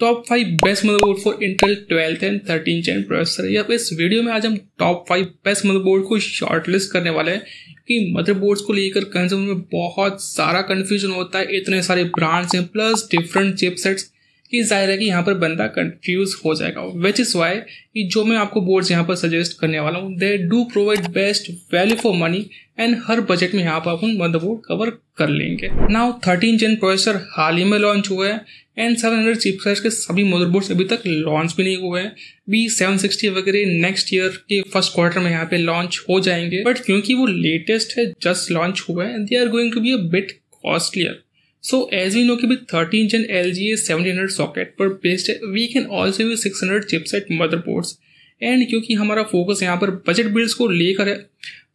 Top five best motherboard for Intel twelfth and thirteen gen processor या इस video में आज हम टॉप फाइव बेस्ट मदरबोर्ड को शॉर्टलिस्ट करने वाले हैं कि मदरबोर्ड्स को लेकर कंज्यूमर में बहुत सारा कन्फ्यूजन होता है इतने सारे ब्रांड्स हैं प्लस डिफरेंट चिपसेट्स कि जाहिर है कि यहाँ पर बंदा कंफ्यूज हो जाएगा विच इज़ वाई कि जो मैं आपको बोर्ड्स यहाँ पर सजेस्ट करने वाला हूँ they do provide best value for money and हर बजट में यहाँ पर अपन मदरबोर्ड कवर कर लेंगे नाउ थर्टीन जेन प्रोसेसर हाल ही में लॉन्च हुआ है एन सेवन हंड्रेड चिपसेट्स के सभी मदरबोर्ड्स अभी तक लॉन्च भी नहीं हुए हैं बी सेवन सिक्सटी वगैरह नेक्स्ट ईयर के फर्स्ट क्वार्टर में यहाँ पे लॉन्च हो जाएंगे बट क्योंकि वो लेटेस्ट है जस्ट लॉन्च हुआ है they are going to be a bit costlier so as we know कि भी thirteen gen L G A seventeen hundred socket पर बेस्ड है we can also use six hundred chipset motherboards and क्योंकि हमारा focus यहाँ पर budget builds को लेकर है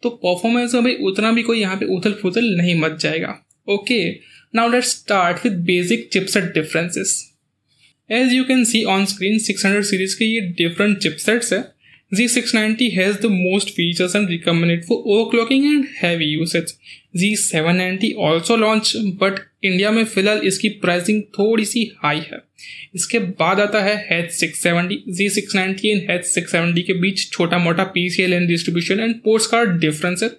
तो परफॉर्मेंस में भाई उतना भी कोई यहाँ पे उथल फुथल नहीं मच जाएगा Okay, now let's start with basic chipset differences. As you can see on screen, 600 series के ये different chipsets है. Z690 has the most features and recommended for overclocking and heavy usage. Z790 also launched, but India में फिलहाल इसकी pricing थोड़ी सी high है इसके बाद आता है H670, Z690 and H670 six ninety and H six seventy के बीच छोटा मोटा P C L and distribution and ports का डिफरेंस है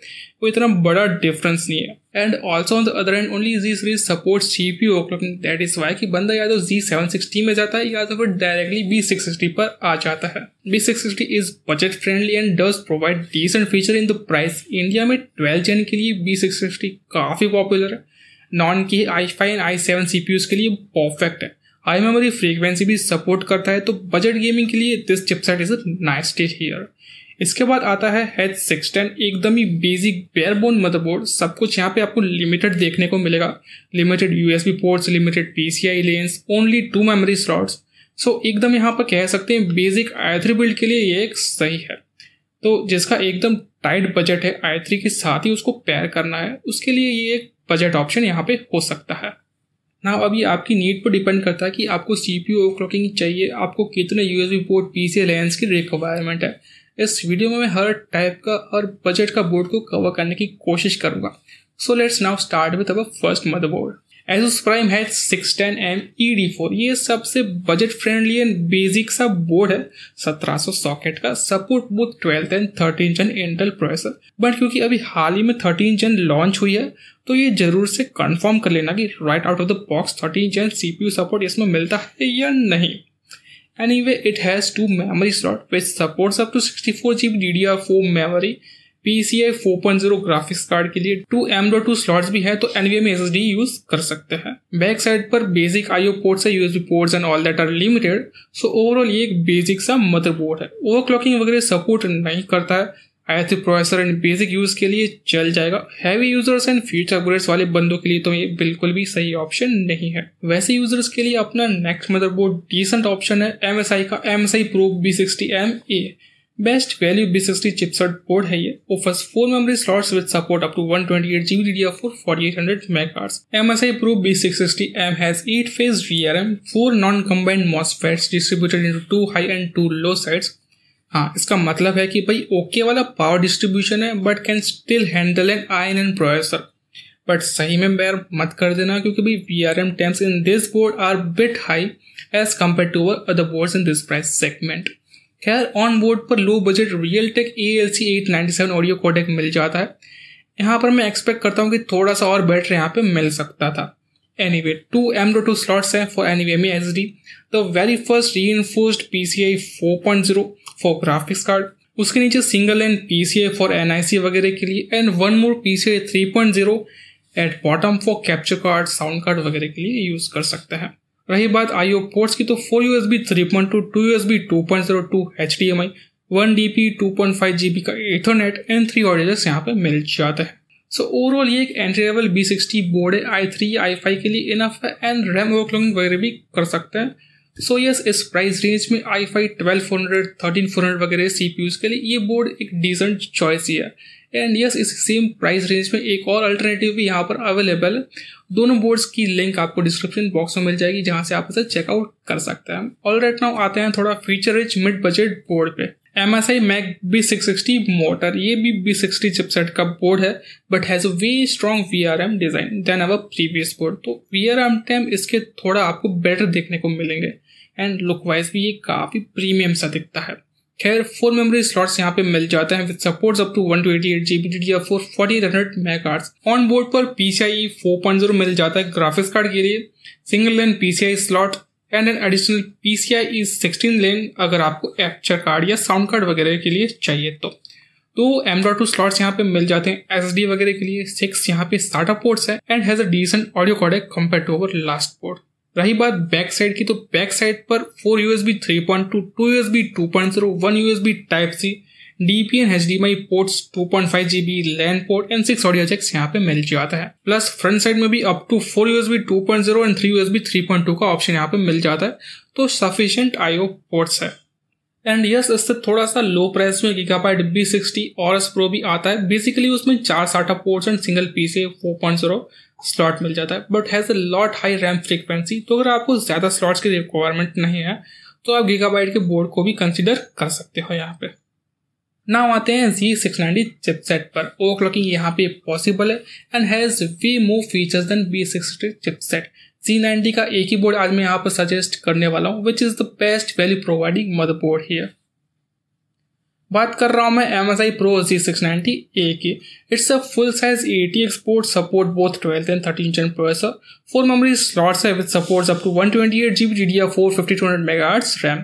कोई इतना बड़ा डिफरेंस नहीं है and And also on the other end, only Z series supports GPU overclocking. That is why कि बंदा या तो जी सेवन सिक्सटी में जाता है या तो फिर डायरेक्टली बी सिक्स सिक्सटी पर आ जाता है B six sixty is budget friendly and does provide decent feature in the price India में ट्वेल्थ जेन के लिए बी सिक्स सिक्सटी काफ़ी पॉपुलर है non K I five I seven C P के लिए परफेक्ट है हाई मेमोरी फ्रीक्वेंसी भी support करता है तो बजट गेमिंग के लिए this chipset is a nice stage here इसके बाद आता है हेच सिक्स टेन एकदम ही बेसिक बेयरबोन मदरबोर्ड सब कुछ यहाँ पे आपको लिमिटेड देखने को मिलेगा limited USB ports limited PCI lanes only two memory slots so एकदम यहाँ पर कह सकते हैं बेसिक आई थ्री बिल्ड के लिए ये एक सही है तो जिसका एकदम टाइट बजट है आई थ्री के साथ ही उसको पेयर करना है उसके लिए ये एक बजट ऑप्शन यहाँ पे हो सकता है ना अभी आपकी नीड पर डिपेंड करता है कि आपको सी पी ओ क्लॉकिंग चाहिए आपको कितने U S port P C lanes की रिक्वायरमेंट है इस वीडियो में मैं हर टाइप का और बजट का बोर्ड को कवर करने की कोशिश करूंगा so let's now start with our first motherboard ASUS prime H six ten M E D four ये सबसे बजट फ्रेंडली एंड बेसिक सा बोर्ड है सत्रह सौ सॉकेट का support both twelfth and thirteen gen Intel processor but क्योंकि अभी हाल ही में थर्टीन जन लॉन्च हुई है तो ये जरूर से कंफर्म कर लेना कि right out of the box thirteen gen CPU support इसमें मिलता है या नहीं Anyway, it has two memory slots which supports up to 64GB DDR4 memory PCI 4.0 graphics card के लिए 2 M.2 स्लॉट्स भी है तो NVMe SSD यूज कर सकते हैं बैक साइड पर बेसिक आईओ पोर्ट्स है USB ports and all that are limited so overall ये एक बेसिक सा मदरबोर्ड है ओवरक्लॉकिंग वगैरह सपोर्ट नहीं करता है I think processor and basic use के लिए चल जाएगा heavy users and future upgrades वाले बंदों के लिए तो ये बिल्कुल भी सही ऑप्शन नहीं है वैसे यूजर्स के लिए अपना नेक्स्ट मदरबोर्ड डिसेंट ऑप्शन है एम एस आई का M S I pro B sixty M A best value B sixty chipset board है ये offers four memory slots with support up to one twenty 128 GB DDR4 4800 megahertz M has eight phase V R M four non combined MOSFETs distributed into two high and two low sides हाँ इसका मतलब है कि भाई okay okay वाला power distribution है but can still handle an i9 and processor but सही में बैर मत कर देना क्योंकि भाई V R M temps in this board are bit high as compare to our other board in this price segment खैर ऑन बोर्ड पर low budget Realtek A L C eight ninety seven audio codec मिल जाता है यहाँ पर मैं expect करता हूँ कि थोड़ा सा और बेटर यहाँ पे मिल सकता था two M two M.2 slots हैं फर्स्ट री SSD. P C I four point zero for graphics card उसके नीचे single and P C I for N I C वगैरह के लिए and one more P C I three point zero at bottom for capture card sound card वगैरह के लिए use कर सकते हैं रही बात आईओ पोर्ट्स की तो four U S B three point two two U S B two point zero two H D M I one D P two point five G B का इथरनेट एंड थ्री ऑर्डर यहाँ पे मिल जाते हैं so overall ये एक entry level B sixty board है आई थ्री आई फाइव के लिए इनफ है एंड रैम ओवरक्लॉकिंग वगैरह भी कर सकते हैं सो यस इस प्राइस रेंज में I five twelve four hundred thirteen four hundred वगैरह सी पी यूज के लिए ये बोर्ड एक डिसेंट चॉइस ही है एंड यस इस सेम प्राइस रेंज में एक और अल्टरनेटिव भी यहाँ पर अवेलेबल है दोनों बोर्ड्स की लिंक आपको डिस्क्रिप्शन बॉक्स में मिल जाएगी जहाँ से आप इसे चेकआउट कर सकते हैं ऑल राइट नाउ आते हैं थोड़ा feature rich mid budget board पे M S I MAG B six sixty Mortar ये भी बी सिक्सटी चिपसेट का बोर्ड है but has a very strong V R M design than our previous board तो V R M temps इसके थोड़ा आपको better देखने को मिलेंगे एंड लुक वाइज भी ये काफ़ी प्रीमियम सा दिखता है खैर फोर मेमोरी स्लॉट्स यहाँ पे मिल जाते हैं with supports up to one two eighty 128 GB hundred 4800 megahertz on board पर फोर पॉइंट जीरो मिल जाता है ग्राफिक्स कार्ड के लिए single lane PCIe slot and an additional PCI is sixteen lane अगर आपको कैप्चर कार्ड या साउंड कार्ड वगैरह के लिए चाहिए तो तो एम डॉट टू स्लॉट्स यहाँ पे मिल जाते हैं एस डी वगैरह के लिए सिक्स यहाँ पे स्टार्टअप पोर्ट्स है and has a decent audio है compare to our last port रही बात बैक साइड की तो बैक साइड पर four USB three point two two USB two point zero one USB type C DP and H D M I ports G B LAN port and six audio jacks यहाँ पे मिल जाता है plus front side में भी up to four point zero and three B three point two का option यहाँ पे मिल जाता है तो सफिशियंट आईओ पोर्ट्स है एंड यस इससे थोड़ा सा लो प्राइस में Gigabyte B sixty Aorus pro भी आता है बेसिकली उसमें चार साठा पोर्ट्स एंड सिंगल से फोर पॉइंट जीरो स्लॉट मिल जाता है but has a lot high RAM frequency तो अगर आपको ज़्यादा स्लॉट्स की रिक्वायरमेंट नहीं है तो आप गीगाबाइट के बोर्ड को भी कंसिडर कर सकते हो यहाँ पे नाउ आते हैं जी सिक्स नाइनटी चिपसेट पर ओ क्लॉकिंग यहाँ पे पॉसिबल है and has way more features than B six chipset G ninety का एक ही बोर्ड आज मैं यहाँ पर सजेस्ट करने वाला हूँ which is the best value providing mother board here बात कर रहा हूँ मैं M S I pro G six ninety A की it's a full size A T export support both twelfth and thirteen gen processor four memory slots है with supports up to one twenty eight G B D D four fifty two hundred mega RAM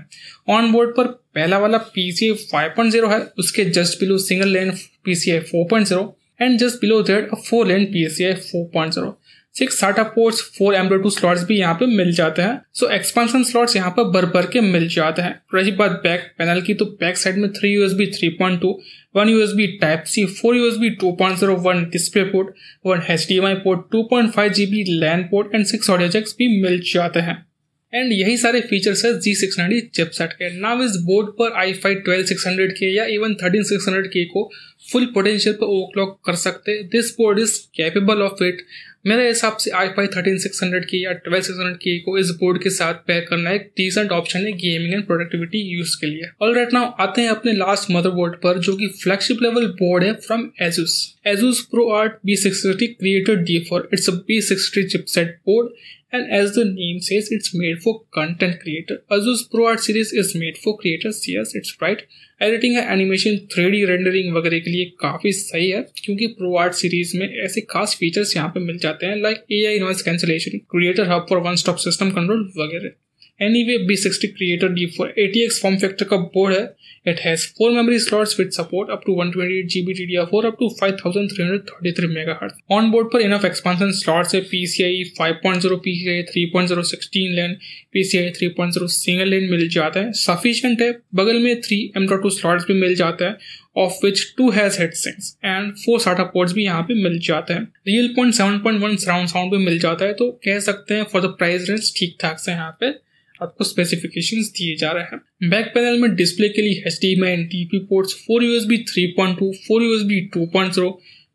on board पर पहला वाला PCIe five point zero है उसके just below single lane PCIe four point zero and just below that four lane PCIe four point zero six SATA ports four एम्ब्रो two slots भी यहाँ पे मिल जाते हैं सो expansion slots यहाँ पर भर भर के मिल जाते हैं रही बात बैक पैनल की तो बैक साइड में three USB three point two one USB type C four USB two point zero one display port one H D M I port two point five G B LAN port and six audio jacks भी मिल जाते हैं and यही सारे features है जी six hundred chipset के नाव इस board पर I five twelve six hundred K या इवन थर्टीन सिक्स हंड्रेड के को फुल पोटेंशियल पर ओवरक्लॉक कर सकते this board is capable of it मेरे हिसाब से I five thirteen six hundred K या ट्वेल्व सिक्स हंड्रेड के को इस बोर्ड के साथ पैक करना एक डिसेंट ऑप्शन है गेमिंग एंड प्रोडक्टिविटी यूज के लिए ऑल राइट नाउ आते हैं अपने लास्ट मदरबोर्ड पर जो कि फ्लैगशिप लेवल बोर्ड है from Asus Asus ProArt B six Creator D four it's B sixty chipset board and as the name says, it's made for content creator. asus Pro Art series is made for creators. Yes, it's right. Editing है animation three rendering वगैरह के लिए काफ़ी सही है क्योंकि pro art series में ऐसे खास फीचर्स यहाँ पे मिल जाते हैं like A I noise cancellation creator hub for one stop system control वगैरह anyway B sixty creator D four A T X form factor का बोर्ड है it has four memory slots with support up to one twenty eight G B T D four up to five thousand three hundred thirty three mega hertz on board पर enough expansion slots है P C I five point zero P C I three point zero sixteen lane P C I three point zero single lane मिल जाता है sufficient है बगल में three M dot two slots भी मिल जाता है of which two has heat heatsinks and four SATA ports भी यहाँ पे मिल जाते हैं real point seven point one surround sound भी मिल जाता है तो कह सकते हैं फॉर द प्राइस रेंज ठीक ठाक से यहाँ पे आपको स्पेसिफिकेशन दिए जा रहे हैं बैक पैनल में डिस्प्ले के लिए H D M TP ports four U S B three point two four U S B two point zero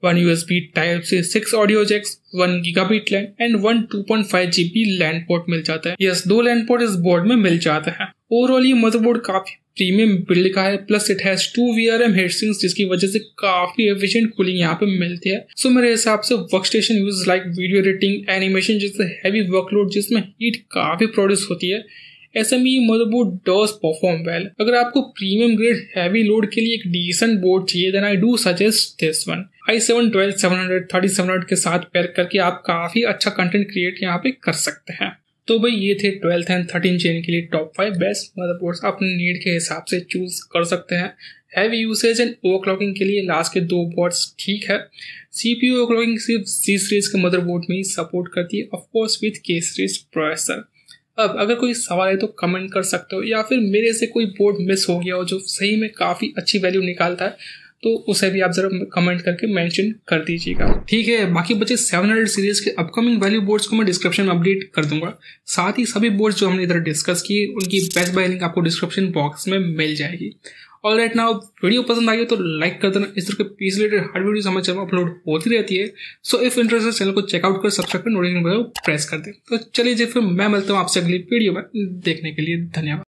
one U S B type C six audio jacks one gigabit LAN and one two point five G B LAN port मिल जाता है yes दो land port इस board में मिल जाते हैं overall ये motherboard काफ़ी प्रीमियम बिल्ड का है plus it has two V R M heatsinks जिसकी वजह से काफ़ी एफिशिएंट कूलिंग यहाँ पे मिलती है सो मेरे हिसाब से workstation use like video editing animation जैसे हैवी वर्कलोड जिसमें हीट काफ़ी प्रोड्यूस होती है ऐसे में ये मदरबोर्ड डॉस परफॉर्म वेल अगर आपको प्रीमियम ग्रेड हैवी लोड के लिए एक डिसेंट बोर्ड चाहिए then I do suggest this one I seven twelve seven hundred thirty seven hundred K साथ पेयर करके आप काफ़ी अच्छा कंटेंट क्रिएट यहाँ पे कर सकते हैं तो भाई ये थे ट्वेल्थ एंड थर्टीन चेन के लिए टॉप फाइव बेस्ट मदरबोर्ड्स अपने नीड के हिसाब से चूज कर सकते हैं हैवी यूसेज एंड ओवरक्लॉकिंग के लिए लास्ट के दो बोर्ड्स ठीक है सी पी ओवरक्लॉकिंग सिर्फ सी सीरीज के मदरबोर्ड में ही सपोर्ट करती है of course with K series processor अब अगर कोई सवाल है तो कमेंट कर सकते हो या फिर मेरे से कोई बोर्ड मिस हो गया हो जो सही में काफ़ी अच्छी वैल्यू निकालता है तो उसे भी आप जरा कमेंट करके मेंशन कर दीजिएगा ठीक है बाकी बचे 700 सीरीज के अपकमिंग वैल्यू बोर्ड्स को मैं डिस्क्रिप्शन में अपडेट कर दूंगा साथ ही सभी बोर्ड्स जो हमने इधर डिस्कस किए उनकी बेस्ट बाय लिंक आपको डिस्क्रिप्शन बॉक्स में मिल जाएगी ऑल राइट नाउ वीडियो पसंद आई हो तो लाइक कर देना इस तरह के पीस रिलेटेड हर वीडियो हमारे चैनल अपलोड होती रहती है सो इफ इंटरेस्ट है चैनल को चेकआउट कर सब्सक्राइब कर नोटिफिकेशन प्रेस कर दे तो चलिए जी फिर मैं मिलता हूँ आपसे अगली वीडियो में देखने के लिए धन्यवाद